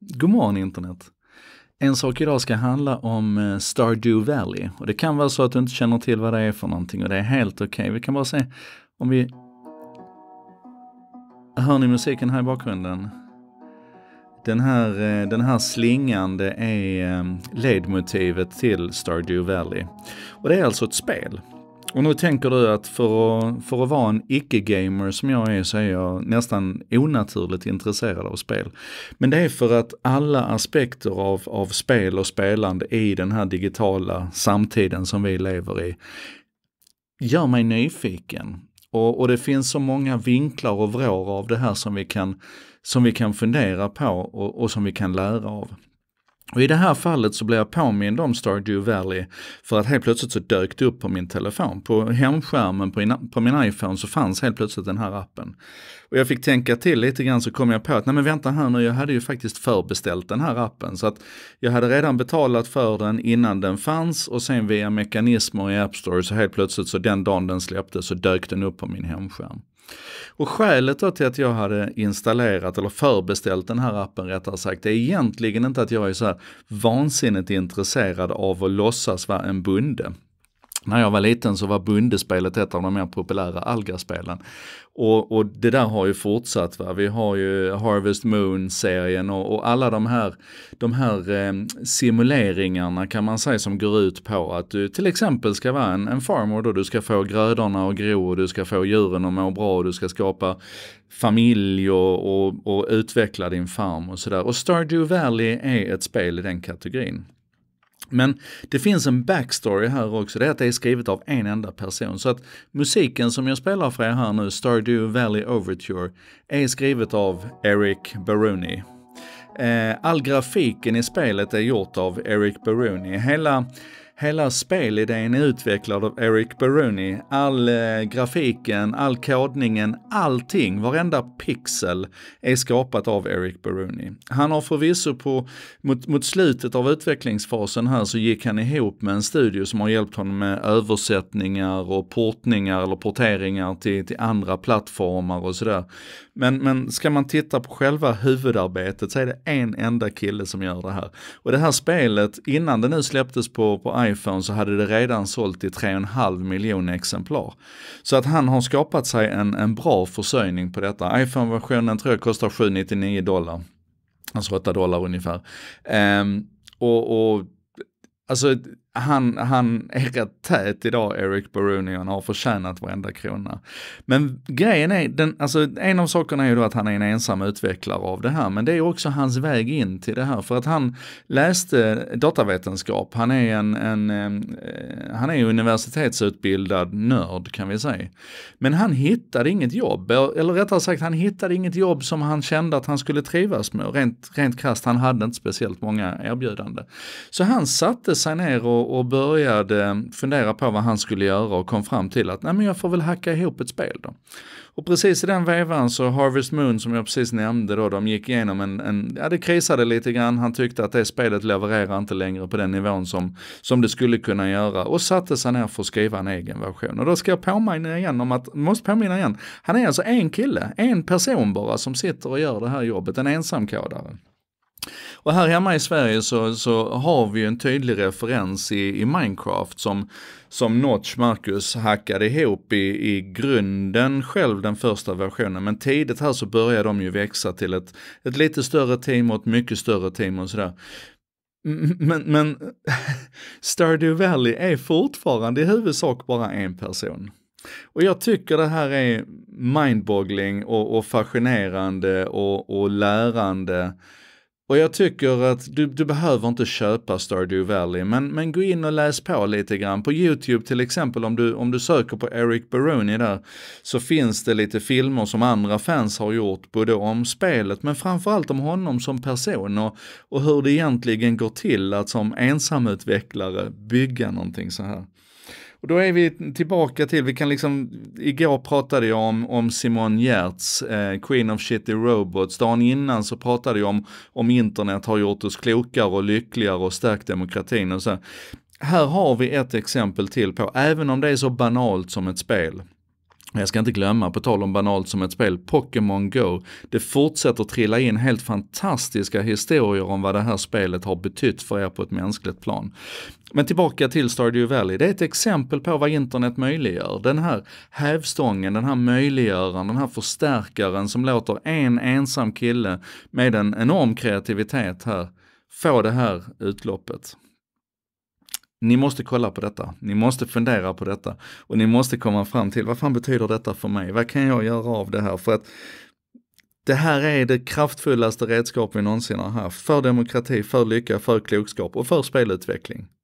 God morgon internet! En sak idag ska handla om eh, Stardew Valley och det kan vara så att du inte känner till vad det är för någonting och det är helt okej. Okay. Vi kan bara se om vi... Hör ni musiken här i bakgrunden? Den här, eh, den här slingan det är eh, ledmotivet till Stardew Valley. Och det är alltså ett spel och nu tänker du att för att, för att vara en icke-gamer som jag är så är jag nästan onaturligt intresserad av spel. Men det är för att alla aspekter av, av spel och spelande i den här digitala samtiden som vi lever i gör mig nyfiken. Och, och det finns så många vinklar och vrår av det här som vi kan, som vi kan fundera på och, och som vi kan lära av. Och I det här fallet så blev jag påmind om Stardew Valley för att helt plötsligt så dök det upp på min telefon. På hemskärmen på, min iPhone så fanns helt plötsligt den här appen. Och jag fick tänka till lite grann så kom jag på att nej men vänta här nu, jag hade ju faktiskt förbeställt den här appen. Så att jag hade redan betalat för den innan den fanns och sen via mekanismer i App Store så helt plötsligt så den dagen den släpptes så dök den upp på min hemskärm. Och skälet då till att jag hade installerat eller förbeställt den här appen rättare sagt, det är egentligen inte att jag är så här vansinnigt intresserad av att låtsas vara en bonde när jag var liten så var bundespelet ett av de mer populära Algaspelen. Och, och, det där har ju fortsatt. Va? Vi har ju Harvest Moon-serien och, och, alla de här, de här eh, simuleringarna kan man säga som går ut på att du till exempel ska vara en, en farmer då du ska få grödorna att gro och du ska få djuren att må bra och du ska skapa familj och, och utveckla din farm och sådär. Och Stardew Valley är ett spel i den kategorin. Men det finns en backstory här också, det är att det är skrivet av en enda person. Så att musiken som jag spelar för er här nu, Stardew Valley Overture, är skrivet av Eric Baroni. Eh, all grafiken i spelet är gjort av Eric Baroni. Hela Hela spelidén är utvecklad av Eric Beruni. All eh, grafiken, all kodningen, allting, varenda pixel är skapat av Eric Beruni. Han har förvisso på, mot, mot slutet av utvecklingsfasen här så gick han ihop med en studio som har hjälpt honom med översättningar och portningar eller porteringar till, till andra plattformar och sådär. Men, men ska man titta på själva huvudarbetet så är det en enda kille som gör det här. Och det här spelet, innan det nu släpptes på, på iPhone så hade det redan sålt i 3,5 miljoner exemplar. Så att han har skapat sig en, en bra försörjning på detta. iPhone-versionen tror jag kostar 799 dollar. Alltså 8 dollar ungefär. Um, och, och alltså han, han är rätt tät idag, Eric och han har förtjänat varenda krona. Men grejen är, den, alltså, en av sakerna är ju då att han är en ensam utvecklare av det här, men det är också hans väg in till det här. För att han läste datavetenskap, han är en, en, en eh, han är universitetsutbildad nörd kan vi säga. Men han hittade inget jobb, eller rättare sagt han hittade inget jobb som han kände att han skulle trivas med. Rent, rent krasst, han hade inte speciellt många erbjudanden. Så han satte sig ner och och, och började fundera på vad han skulle göra och kom fram till att Nej, men jag får väl hacka ihop ett spel då. Och precis i den vevan så Harvest Moon som jag precis nämnde då, de gick igenom en, en ja det krisade lite grann, han tyckte att det spelet levererar inte längre på den nivån som, som det skulle kunna göra och satte sig ner för att skriva en egen version. Och då ska jag påminna igen om att, måste påminna igen, han är alltså en kille, en person bara som sitter och gör det här jobbet, en ensamkodare. Och här hemma i Sverige så, så har vi en tydlig referens i, i Minecraft som, som Notch Marcus hackade ihop i, i grunden själv den första versionen. Men tidigt här så började de ju växa till ett, ett lite större team och ett mycket större team och sådär. Men, men Stardew Valley är fortfarande i huvudsak bara en person. Och jag tycker det här är mindboggling och, och fascinerande och, och lärande. Och jag tycker att du, du behöver inte köpa Stardew Valley, men, men gå in och läs på lite grann. På YouTube till exempel, om du, om du söker på Eric Baroni där, så finns det lite filmer som andra fans har gjort, både om spelet, men framförallt om honom som person och, och hur det egentligen går till att som ensamutvecklare bygga någonting så här. Och då är vi tillbaka till, vi kan liksom, igår pratade jag om, om Simon Giertz, eh, Queen of Shitty Robots. Dagen innan så pratade jag om, om internet har gjort oss klokare och lyckligare och stärkt demokratin och så. Här har vi ett exempel till på, även om det är så banalt som ett spel. Jag ska inte glömma, på tal om banalt som ett spel, Pokémon Go. Det fortsätter trilla in helt fantastiska historier om vad det här spelet har betytt för er på ett mänskligt plan. Men tillbaka till Stardew Valley, det är ett exempel på vad internet möjliggör. Den här hävstången, den här möjliggöraren, den här förstärkaren som låter en ensam kille med en enorm kreativitet här få det här utloppet. Ni måste kolla på detta, ni måste fundera på detta och ni måste komma fram till vad fan betyder detta för mig? Vad kan jag göra av det här? För att det här är det kraftfullaste redskap vi någonsin har haft för demokrati, för lycka, för klokskap och för spelutveckling.